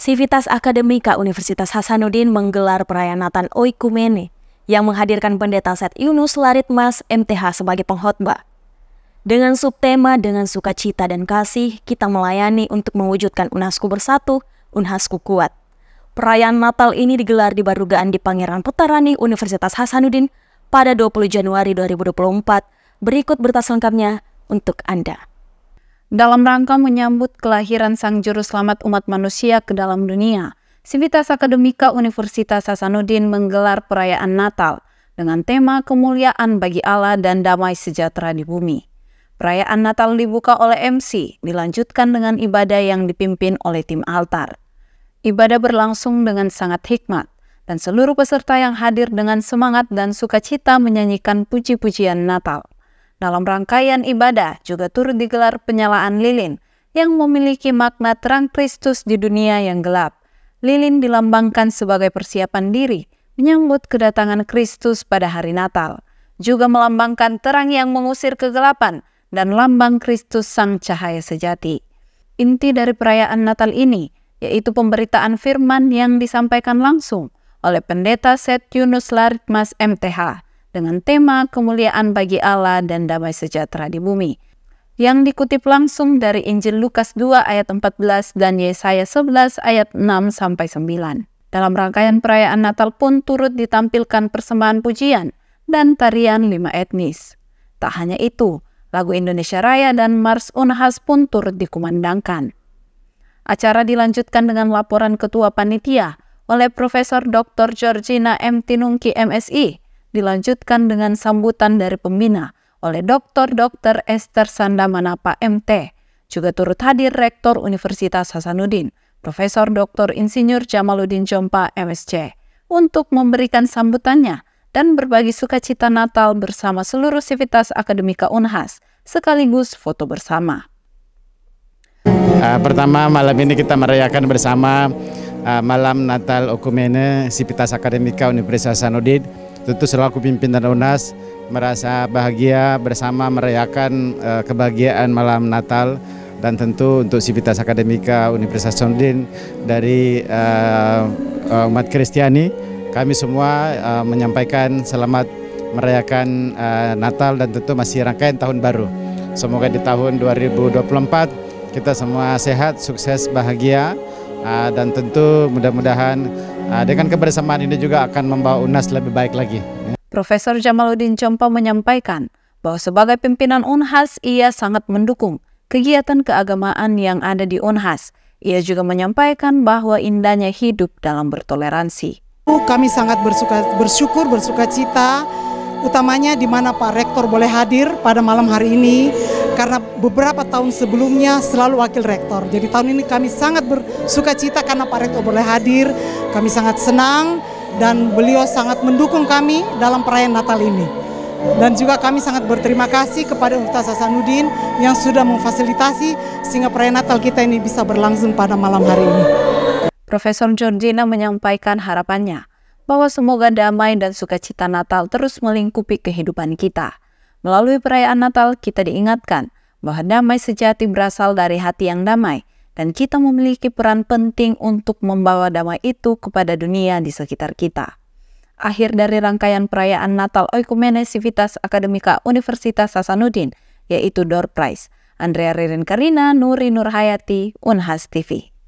Sivitas Akademika Universitas Hasanuddin menggelar perayaan Natal Oikumene yang menghadirkan pendeta Set Yunus Laritmas MTH sebagai pengkhotbah. Dengan subtema dengan sukacita dan kasih, kita melayani untuk mewujudkan UNASKU bersatu, UNHASKU kuat. Perayaan Natal ini digelar di Barugaan di Pangeran Petarani Universitas Hasanuddin pada 20 Januari 2024. Berikut berita selengkapnya untuk Anda. Dalam rangka menyambut kelahiran Sang Juru Selamat umat manusia ke dalam dunia, Sivitas Akademika Universitas Hasanuddin menggelar perayaan Natal dengan tema kemuliaan bagi Allah dan damai sejahtera di bumi. Perayaan Natal dibuka oleh MC, dilanjutkan dengan ibadah yang dipimpin oleh tim altar. Ibadah berlangsung dengan sangat hikmat, dan seluruh peserta yang hadir dengan semangat dan sukacita menyanyikan puji-pujian Natal. Dalam rangkaian ibadah juga turut digelar penyalaan lilin yang memiliki makna terang Kristus di dunia yang gelap. Lilin dilambangkan sebagai persiapan diri menyambut kedatangan Kristus pada hari Natal, juga melambangkan terang yang mengusir kegelapan dan lambang Kristus sang cahaya sejati. Inti dari perayaan Natal ini yaitu pemberitaan firman yang disampaikan langsung oleh Pendeta Set Yunus Laritmas MTH dengan tema kemuliaan bagi Allah dan damai sejahtera di bumi yang dikutip langsung dari Injil Lukas 2 ayat 14 dan Yesaya 11 ayat 6 sampai 9. Dalam rangkaian perayaan Natal pun turut ditampilkan persembahan pujian dan tarian lima etnis. Tak hanya itu, lagu Indonesia Raya dan Mars Unhas pun turut dikumandangkan. Acara dilanjutkan dengan laporan Ketua Panitia oleh Profesor Dr. Georgina M. Tinungki MSI dilanjutkan dengan sambutan dari pembina oleh Dr. Dr. Esther Sandamanapa MT. Juga turut hadir Rektor Universitas Hasanuddin, Profesor Dr. Insinyur Jamaluddin Jompa MSC, untuk memberikan sambutannya dan berbagi sukacita Natal bersama seluruh sivitas akademika Unhas, sekaligus foto bersama. Ah, pertama malam ini kita merayakan bersama ah, malam Natal Okumene Sivitas Akademika Universitas Hasanuddin tentu selaku pimpinan UNAS merasa bahagia bersama merayakan uh, kebahagiaan malam Natal dan tentu untuk Sivitas Akademika Universitas Sondin dari uh, umat Kristiani kami semua uh, menyampaikan selamat merayakan uh, Natal dan tentu masih rangkaian tahun baru. Semoga di tahun 2024 kita semua sehat, sukses, bahagia uh, dan tentu mudah-mudahan Ah, dengan kebersamaan ini juga akan membawa UNAS lebih baik lagi. Profesor Jamaluddin Compa menyampaikan bahwa sebagai pimpinan UNHAS ia sangat mendukung kegiatan keagamaan yang ada di UNHAS. Ia juga menyampaikan bahwa indahnya hidup dalam bertoleransi. Kami sangat bersuka, bersyukur, bersuka cita, utamanya di mana Pak Rektor boleh hadir pada malam hari ini karena beberapa tahun sebelumnya selalu wakil rektor. Jadi tahun ini kami sangat bersuka cita karena Pak Rektor boleh hadir, kami sangat senang dan beliau sangat mendukung kami dalam perayaan Natal ini. Dan juga kami sangat berterima kasih kepada Ustaz Hasanuddin yang sudah memfasilitasi sehingga perayaan Natal kita ini bisa berlangsung pada malam hari ini. Profesor Georgina menyampaikan harapannya bahwa semoga damai dan sukacita Natal terus melingkupi kehidupan kita. Melalui perayaan Natal, kita diingatkan bahwa damai sejati berasal dari hati yang damai, dan kita memiliki peran penting untuk membawa damai itu kepada dunia di sekitar kita. Akhir dari rangkaian perayaan Natal Oikumene Civitas Akademika Universitas Hasanuddin, yaitu Door Prize. Andrea Ririn Karina, Nuri Nurhayati, Unhas TV.